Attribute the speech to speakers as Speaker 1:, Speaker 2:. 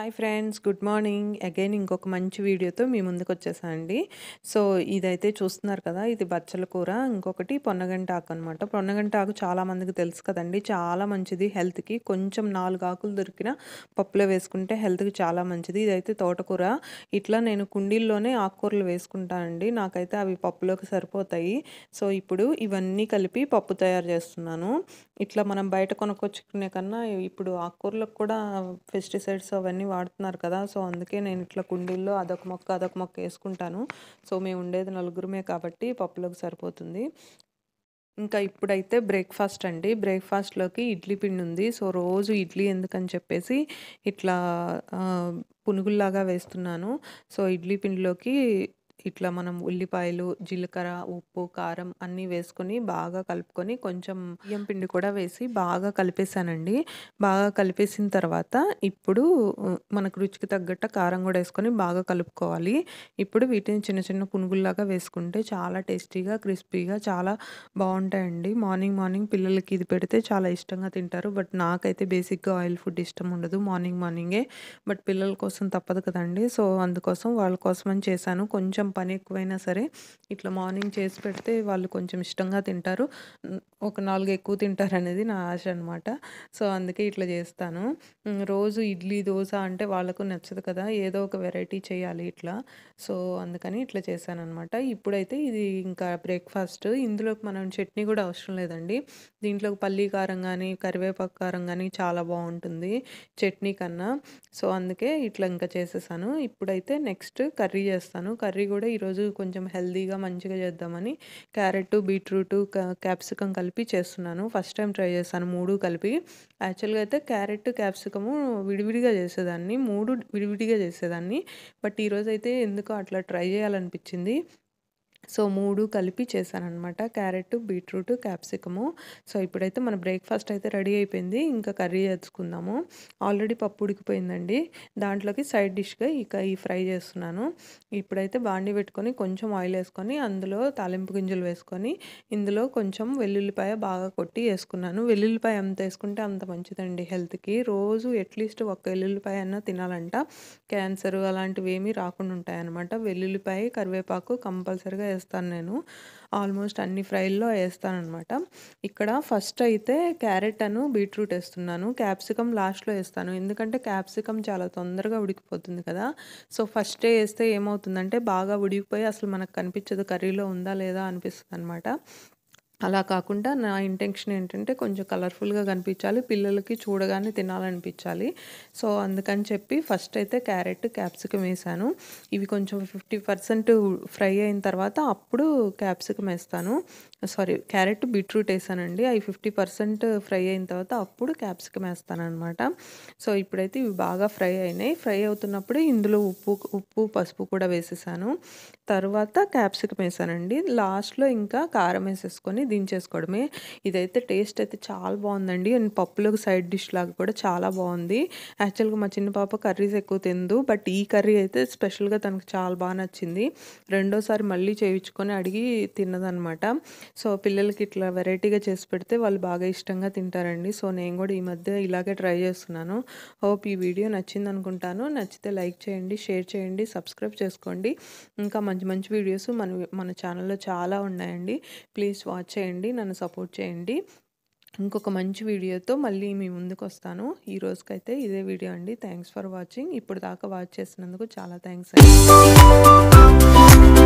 Speaker 1: hi friends good morning again ఇంకొక మంచి వీడియోతో మీ ముందుకు వచ్చేసా అండి సో ఇదైతే చూస్తున్నారు కదా ఇది బచ్చల కూర ఇంకొకటి పొన్నగంట ఆకు అనమాట పొన్నగంట ఆకు చాలామందికి తెలుసు కదండి చాలా మంచిది హెల్త్కి కొంచెం నాలుగు ఆకులు దొరికిన పప్పులో వేసుకుంటే హెల్త్కి చాలా మంచిది ఇదైతే తోటకూర ఇట్లా నేను కుండీల్లోనే ఆకుకూరలు వేసుకుంటానండి నాకైతే అవి పప్పులోకి సరిపోతాయి సో ఇప్పుడు ఇవన్నీ కలిపి పప్పు తయారు చేస్తున్నాను ఇట్లా మనం బయట కొనుక్కొచ్చుకునే కన్నా ఇప్పుడు ఆకుకూరలకు కూడా పెస్టిసైడ్స్ అవన్నీ వాడుతున్నారు కదా సో అందుకే నేను ఇట్లా కుండీల్లో అదొక మొక్క అదొక మొక్క వేసుకుంటాను సో మేము ఉండేది నలుగురమే కాబట్టి పప్పులోకి సరిపోతుంది ఇంకా ఇప్పుడైతే బ్రేక్ఫాస్ట్ అండి బ్రేక్ఫాస్ట్లోకి ఇడ్లీ పిండి ఉంది సో రోజు ఇడ్లీ ఎందుకని చెప్పేసి ఇట్లా పునుగుల్లాగా వేస్తున్నాను సో ఇడ్లీ పిండిలోకి ఇట్లా మనం ఉల్లిపాయలు జీలకర్ర ఉప్పు కారం అన్నీ వేసుకొని బాగా కలుపుకొని కొంచెం బియ్యం పిండి కూడా వేసి బాగా కలిపేసానండి బాగా కలిపేసిన తర్వాత ఇప్పుడు మనకు రుచికి తగ్గట్టు కారం కూడా వేసుకొని బాగా కలుపుకోవాలి ఇప్పుడు వీటిని చిన్న చిన్న పునుగుల్లాగా వేసుకుంటే చాలా టేస్టీగా క్రిస్పీగా చాలా బాగుంటాయండి మార్నింగ్ మార్నింగ్ పిల్లలకి ఇది పెడితే చాలా ఇష్టంగా తింటారు బట్ నాకైతే బేసిక్గా ఆయిల్ ఫుడ్ ఇష్టం ఉండదు మార్నింగ్ మార్నింగే బట్ పిల్లల కోసం తప్పదు కదండి సో అందుకోసం వాళ్ళ కోసం అని చేశాను కొంచెం కొంచెం పని ఎక్కువైనా సరే ఇట్లా మార్నింగ్ చేసి పెడితే వాళ్ళు కొంచెం ఇష్టంగా తింటారు ఒక నాలుగు ఎక్కువ తింటారు అనేది నా ఆశ అనమాట సో అందుకే ఇట్లా చేస్తాను రోజు ఇడ్లీ దోశ అంటే వాళ్ళకు నచ్చదు కదా ఏదో ఒక వెరైటీ చేయాలి ఇట్లా సో అందుకని ఇట్లా చేశాను అనమాట ఇప్పుడైతే ఇది ఇంకా బ్రేక్ఫాస్ట్ ఇందులోకి మనం చట్నీ కూడా అవసరం లేదండి దీంట్లో పల్లీ కారం కానీ కరివేపాకు కారం కానీ చాలా బాగుంటుంది చట్నీ కన్నా సో అందుకే ఇట్లా ఇంకా చేసేసాను ఇప్పుడైతే నెక్స్ట్ కర్రీ చేస్తాను కర్రీ కూడా కూడా ఈరోజు కొంచెం హెల్దీగా మంచిగా చేద్దామని క్యారెట్ బీట్రూట్ క్యాప్సికం కలిపి చేస్తున్నాను ఫస్ట్ టైం ట్రై చేస్తాను మూడు కలిపి యాక్చువల్గా అయితే క్యారెట్ క్యాప్సికము విడివిడిగా చేసేదాన్ని మూడు విడివిడిగా చేసేదాన్ని బట్ ఈరోజు అయితే ఎందుకో అట్లా ట్రై చేయాలనిపించింది సో మూడు కలిపి చేశానమాట క్యారెట్ బీట్రూట్ క్యాప్సికము సో ఇప్పుడైతే మన బ్రేక్ఫాస్ట్ అయితే రెడీ అయిపోయింది ఇంకా కర్రీ చేసుకుందాము ఆల్రెడీ పప్పు ఉడికిపోయిందండి దాంట్లోకి సైడ్ డిష్గా ఇక ఈ ఫ్రై చేస్తున్నాను ఇప్పుడైతే బాండి పెట్టుకొని కొంచెం ఆయిల్ వేసుకొని అందులో తాలింపు గింజలు వేసుకొని ఇందులో కొంచెం వెల్లుల్లిపాయ బాగా కొట్టి వేసుకున్నాను వెల్లుల్లిపాయ ఎంత వేసుకుంటే అంత మంచిదండి హెల్త్కి రోజు అట్లీస్ట్ ఒక వెల్లుల్లిపాయ అన్న తినాలంట క్యాన్సర్ అలాంటివి ఏమీ రాకుండా ఉంటాయన్నమాట వెల్లుల్లిపాయ కరివేపాకు కంపల్సరిగా వేస్తాను నేను ఆల్మోస్ట్ అన్ని ఫ్రైల్లో వేస్తాను అనమాట ఇక్కడ ఫస్ట్ అయితే క్యారెట్ అను బీట్రూట్ వేస్తున్నాను క్యాప్సికమ్ లాస్ట్లో వేస్తాను ఎందుకంటే క్యాప్సికమ్ చాలా తొందరగా ఉడికిపోతుంది కదా సో ఫస్ట్ వేస్తే ఏమవుతుందంటే బాగా ఉడికిపోయి అసలు మనకు కనిపించదు కర్రీలో ఉందా లేదా అనిపిస్తుంది అనమాట అలా కాకుండా నా ఇంటెన్షన్ ఏంటంటే కొంచెం కలర్ఫుల్గా కనిపించాలి పిల్లలకి చూడగానే తినాలనిపించాలి సో అందుకని చెప్పి ఫస్ట్ అయితే క్యారెట్ క్యాప్సికం వేసాను ఇవి కొంచెం ఫిఫ్టీ పర్సెంట్ ఫ్రై అయిన తర్వాత అప్పుడు క్యాప్సికం వేస్తాను సారీ క్యారెట్ బీట్రూట్ వేసానండి అవి ఫిఫ్టీ పర్సెంట్ ఫ్రై అయిన తర్వాత అప్పుడు క్యాప్సికం వేస్తాను అనమాట సో ఇప్పుడైతే ఇవి బాగా ఫ్రై అయినాయి ఫ్రై అవుతున్నప్పుడు ఇందులో ఉప్పు ఉప్పు పసుపు కూడా వేసేసాను తర్వాత క్యాప్సికం వేసానండి లాస్ట్లో ఇంకా కారం వేసేసుకొని దించేసుకోవడమే ఇదైతే టేస్ట్ అయితే చాలా బాగుందండి అండ్ పప్పులకు సైడ్ డిష్ లాగా కూడా చాలా బాగుంది యాక్చువల్గా మా చిన్న పాప కర్రీస్ ఎక్కువ తిందు బట్ ఈ కర్రీ అయితే స్పెషల్గా తనకు చాలా బాగా నచ్చింది రెండోసారి మళ్ళీ చేయించుకొని అడిగి తిన్నదనమాట సో పిల్లలకి ఇట్లా వెరైటీగా చేసి పెడితే వాళ్ళు బాగా ఇష్టంగా తింటారండి సో నేను కూడా ఈ మధ్య ఇలాగే ట్రై చేస్తున్నాను హోప్ ఈ వీడియో నచ్చింది అనుకుంటాను నచ్చితే లైక్ చేయండి షేర్ చేయండి సబ్స్క్రైబ్ చేసుకోండి ఇంకా మంచి మంచి వీడియోస్ మన మన ఛానల్లో చాలా ఉన్నాయండి ప్లీజ్ వాచ్ చేయండి నన్ను సపోర్ట్ చేయండి ఇంకొక మంచి వీడియోతో మళ్ళీ మీ ముందుకు వస్తాను ఈ రోజుకైతే ఇదే వీడియో అండి థ్యాంక్స్ ఫర్ వాచింగ్ ఇప్పుడు దాకా వాచ్ చేసినందుకు చాలా థ్యాంక్స్ అండి